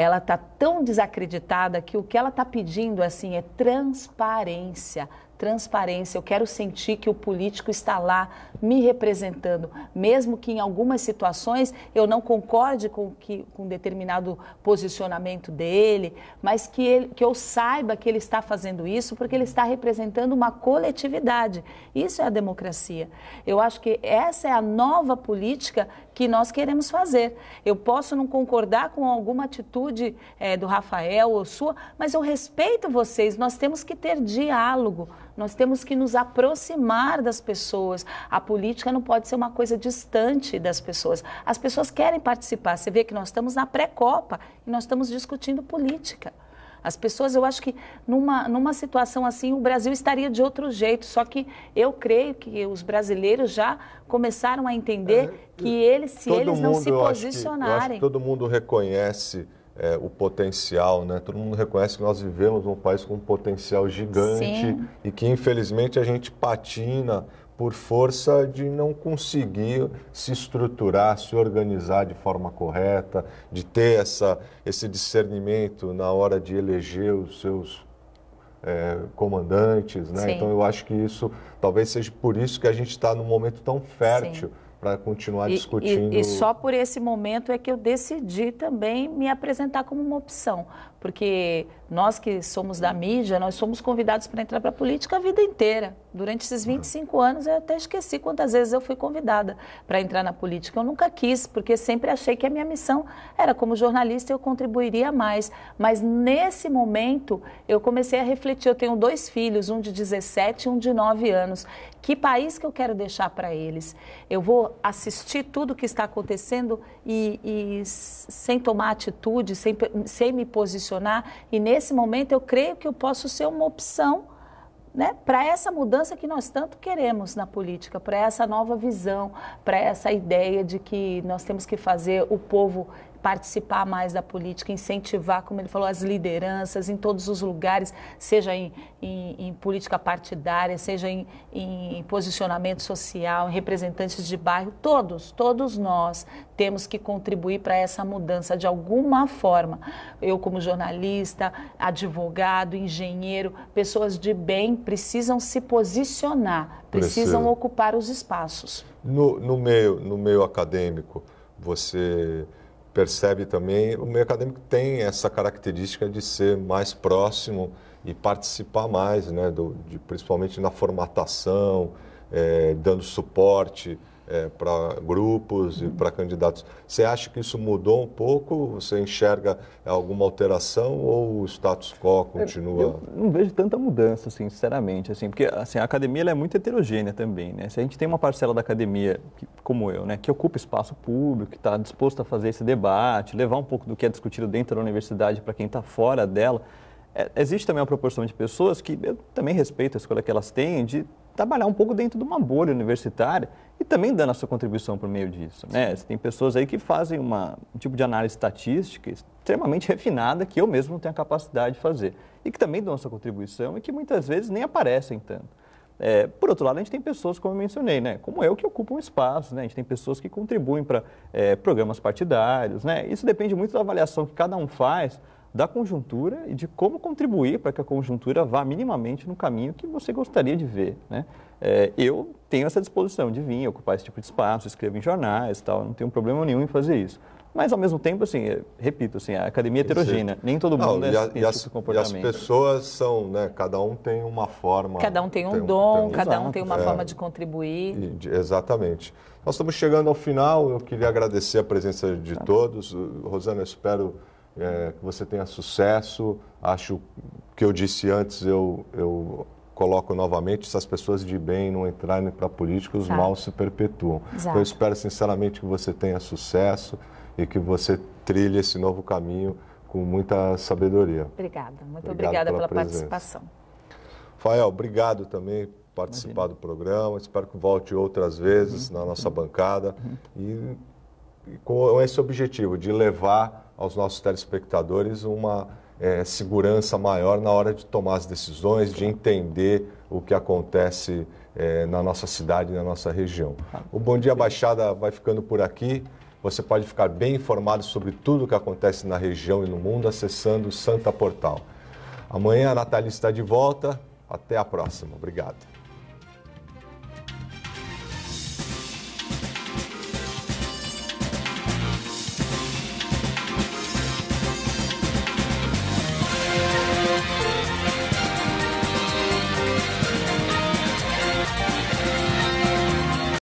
ela está tão desacreditada que o que ela está pedindo assim é transparência, transparência. Eu quero sentir que o político está lá me representando, mesmo que em algumas situações eu não concorde com que com determinado posicionamento dele, mas que ele, que eu saiba que ele está fazendo isso porque ele está representando uma coletividade. Isso é a democracia. Eu acho que essa é a nova política que nós queremos fazer. Eu posso não concordar com alguma atitude é, do Rafael ou sua, mas eu respeito vocês. Nós temos que ter diálogo nós temos que nos aproximar das pessoas. A política não pode ser uma coisa distante das pessoas. As pessoas querem participar. Você vê que nós estamos na pré-copa e nós estamos discutindo política. As pessoas, eu acho que numa, numa situação assim, o Brasil estaria de outro jeito. Só que eu creio que os brasileiros já começaram a entender é, que eles, se eles mundo, não se posicionarem. Que, todo mundo reconhece é, o potencial, né? Todo mundo reconhece que nós vivemos num país com um potencial gigante Sim. e que infelizmente a gente patina por força de não conseguir se estruturar, se organizar de forma correta, de ter essa, esse discernimento na hora de eleger os seus é, comandantes, né? Então eu acho que isso talvez seja por isso que a gente está num momento tão fértil. Sim para continuar e, discutindo. E, e só por esse momento é que eu decidi também me apresentar como uma opção porque nós que somos da mídia, nós somos convidados para entrar para a política a vida inteira. Durante esses 25 anos, eu até esqueci quantas vezes eu fui convidada para entrar na política. Eu nunca quis, porque sempre achei que a minha missão era como jornalista eu contribuiria mais. Mas nesse momento, eu comecei a refletir. Eu tenho dois filhos, um de 17 e um de 9 anos. Que país que eu quero deixar para eles? Eu vou assistir tudo o que está acontecendo e, e sem tomar atitude, sem, sem me posicionar e nesse momento eu creio que eu posso ser uma opção né, para essa mudança que nós tanto queremos na política, para essa nova visão, para essa ideia de que nós temos que fazer o povo participar mais da política, incentivar, como ele falou, as lideranças em todos os lugares, seja em, em, em política partidária, seja em, em posicionamento social, em representantes de bairro, todos, todos nós temos que contribuir para essa mudança de alguma forma. Eu, como jornalista, advogado, engenheiro, pessoas de bem precisam se posicionar, precisam Preciso. ocupar os espaços. No, no, meio, no meio acadêmico, você percebe também, o meio acadêmico tem essa característica de ser mais próximo e participar mais, né, do, de, principalmente na formatação, é, dando suporte, é, para grupos e para candidatos. Você acha que isso mudou um pouco? Você enxerga alguma alteração ou o status quo é, continua? Eu não vejo tanta mudança, assim, sinceramente, assim, porque assim, a academia é muito heterogênea também, né? Se a gente tem uma parcela da academia, que, como eu, né, que ocupa espaço público, que está disposto a fazer esse debate, levar um pouco do que é discutido dentro da universidade para quem está fora dela, é, existe também uma proporção de pessoas que eu também respeito a escolha que elas têm de trabalhar um pouco dentro de uma bolha universitária e também dando a sua contribuição por meio disso. Né? Você tem pessoas aí que fazem uma, um tipo de análise estatística extremamente refinada que eu mesmo não tenho a capacidade de fazer e que também dão a sua contribuição e que muitas vezes nem aparecem tanto. É, por outro lado, a gente tem pessoas, como eu mencionei, né, como eu, que ocupam espaço, né, a gente tem pessoas que contribuem para é, programas partidários. Né, isso depende muito da avaliação que cada um faz da conjuntura e de como contribuir para que a conjuntura vá minimamente no caminho que você gostaria de ver. Né? É, eu tenho essa disposição de vir ocupar esse tipo de espaço, escrevo em jornais tal, não tenho problema nenhum em fazer isso. Mas, ao mesmo tempo, assim, é, repito, assim, a academia é heterogênea. Nem todo mundo não, é, e a, tem tipo e as, comportamento. E as pessoas são, né? Cada um tem uma forma. Cada um tem um tem dom, tem um, cada exato. um tem uma é, forma de contribuir. E, exatamente. Nós estamos chegando ao final. Eu queria agradecer a presença de tá. todos. Rosana, espero é, que você tenha sucesso. Acho que eu disse antes, eu, eu coloco novamente, se as pessoas de bem não entrarem para a política, os tá. maus se perpetuam. Exato. Então, eu espero sinceramente que você tenha sucesso e que você trilhe esse novo caminho com muita sabedoria. Obrigada, muito obrigado obrigada pela, pela participação. Fael, obrigado também por participar Imagina. do programa. Espero que volte outras vezes uhum. na nossa uhum. bancada uhum. e, e com esse objetivo de levar aos nossos telespectadores uma é, segurança maior na hora de tomar as decisões, de entender o que acontece é, na nossa cidade, na nossa região. O Bom Dia Baixada vai ficando por aqui. Você pode ficar bem informado sobre tudo o que acontece na região e no mundo acessando o Santa Portal. Amanhã a Natália está de volta. Até a próxima. Obrigado.